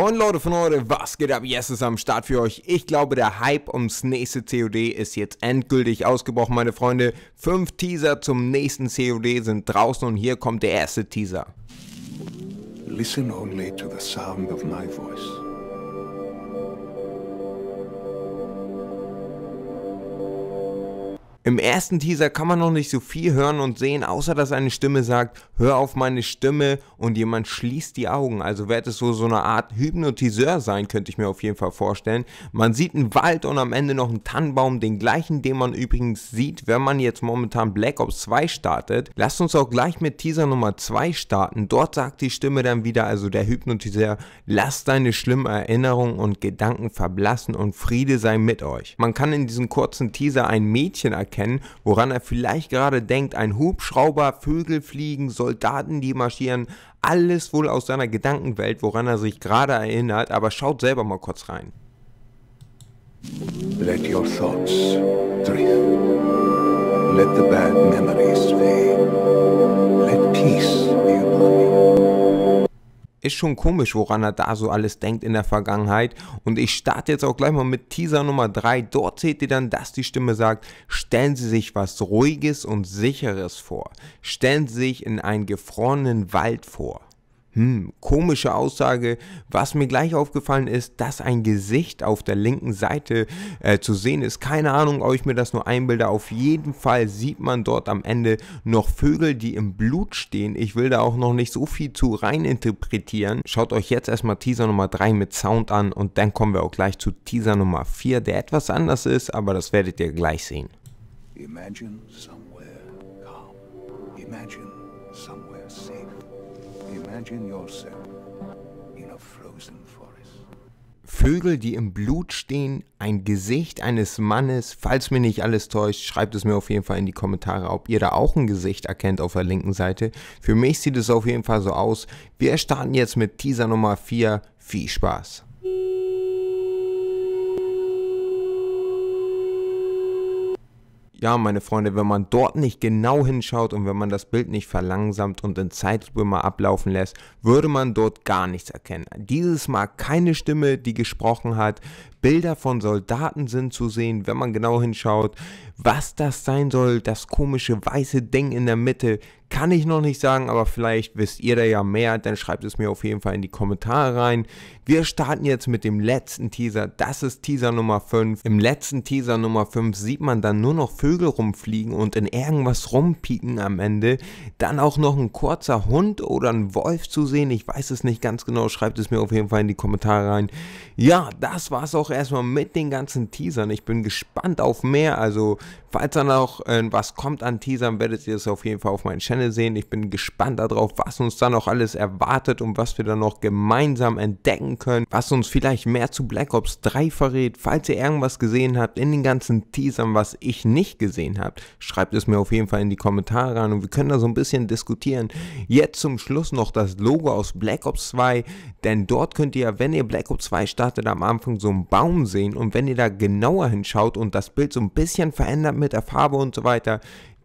Moin Leute von heute, was geht ab? Yes ist am Start für euch. Ich glaube, der Hype ums nächste COD ist jetzt endgültig ausgebrochen, meine Freunde. Fünf Teaser zum nächsten COD sind draußen und hier kommt der erste Teaser. Listen only to the sound of my voice. Im ersten Teaser kann man noch nicht so viel hören und sehen, außer dass eine Stimme sagt, hör auf meine Stimme und jemand schließt die Augen. Also wird es so, so eine Art Hypnotiseur sein, könnte ich mir auf jeden Fall vorstellen. Man sieht einen Wald und am Ende noch einen Tannenbaum, den gleichen, den man übrigens sieht, wenn man jetzt momentan Black Ops 2 startet. Lasst uns auch gleich mit Teaser Nummer 2 starten. Dort sagt die Stimme dann wieder, also der Hypnotiseur, lass deine schlimmen Erinnerungen und Gedanken verblassen und Friede sei mit euch. Man kann in diesem kurzen Teaser ein Mädchen erkennen, erkennen, woran er vielleicht gerade denkt. Ein Hubschrauber, Vögel fliegen, Soldaten, die marschieren, alles wohl aus seiner Gedankenwelt, woran er sich gerade erinnert, aber schaut selber mal kurz rein. Let your thoughts drift. Let the bad memories fade. Ist schon komisch, woran er da so alles denkt in der Vergangenheit. Und ich starte jetzt auch gleich mal mit Teaser Nummer 3. Dort seht ihr dann, dass die Stimme sagt, stellen Sie sich was Ruhiges und Sicheres vor. Stellen Sie sich in einen gefrorenen Wald vor. Hm, komische Aussage. Was mir gleich aufgefallen ist, dass ein Gesicht auf der linken Seite äh, zu sehen ist. Keine Ahnung, ob ich mir das nur einbilde. Auf jeden Fall sieht man dort am Ende noch Vögel, die im Blut stehen. Ich will da auch noch nicht so viel zu rein interpretieren. Schaut euch jetzt erstmal Teaser Nummer 3 mit Sound an und dann kommen wir auch gleich zu Teaser Nummer 4, der etwas anders ist, aber das werdet ihr gleich sehen. Imagine somewhere calm. Imagine somewhere safe. Imagine yourself in a frozen forest. Vögel, die im Blut stehen, ein Gesicht eines Mannes. Falls mir nicht alles täuscht, schreibt es mir auf jeden Fall in die Kommentare, ob ihr da auch ein Gesicht erkennt auf der linken Seite. Für mich sieht es auf jeden Fall so aus. Wir starten jetzt mit Teaser Nummer 4. Viel Spaß! ja, meine Freunde, wenn man dort nicht genau hinschaut und wenn man das Bild nicht verlangsamt und in Zeitlupe mal ablaufen lässt, würde man dort gar nichts erkennen. Dieses Mal keine Stimme, die gesprochen hat, Bilder von Soldaten sind zu sehen, wenn man genau hinschaut. Was das sein soll, das komische weiße Ding in der Mitte, kann ich noch nicht sagen, aber vielleicht wisst ihr da ja mehr, dann schreibt es mir auf jeden Fall in die Kommentare rein. Wir starten jetzt mit dem letzten Teaser, das ist Teaser Nummer 5. Im letzten Teaser Nummer 5 sieht man dann nur noch Vögel rumfliegen und in irgendwas rumpieken am Ende. Dann auch noch ein kurzer Hund oder ein Wolf zu sehen, ich weiß es nicht ganz genau, schreibt es mir auf jeden Fall in die Kommentare rein. Ja, das war's auch auch erstmal mit den ganzen Teasern. Ich bin gespannt auf mehr. Also, falls dann auch äh, was kommt an Teasern, werdet ihr es auf jeden Fall auf meinem Channel sehen. Ich bin gespannt darauf, was uns dann noch alles erwartet und was wir dann noch gemeinsam entdecken können. Was uns vielleicht mehr zu Black Ops 3 verrät. Falls ihr irgendwas gesehen habt in den ganzen Teasern, was ich nicht gesehen habe, schreibt es mir auf jeden Fall in die Kommentare an und wir können da so ein bisschen diskutieren. Jetzt zum Schluss noch das Logo aus Black Ops 2, denn dort könnt ihr, wenn ihr Black Ops 2 startet, am Anfang so ein Bar Baum sehen und wenn ihr da genauer hinschaut und das Bild so ein bisschen verändert mit der Farbe und so weiter,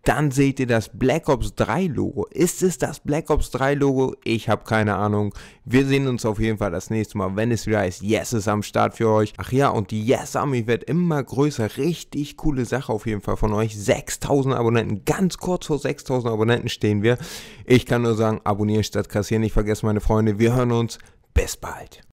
dann seht ihr das Black Ops 3 Logo. Ist es das Black Ops 3 Logo? Ich habe keine Ahnung. Wir sehen uns auf jeden Fall das nächste Mal, wenn es wieder heißt, Yes ist am Start für euch. Ach ja, und die Yes Army wird immer größer. Richtig coole Sache auf jeden Fall von euch. 6000 Abonnenten, ganz kurz vor 6000 Abonnenten stehen wir. Ich kann nur sagen, abonnieren statt kassieren. Nicht vergessen, meine Freunde, wir hören uns. Bis bald.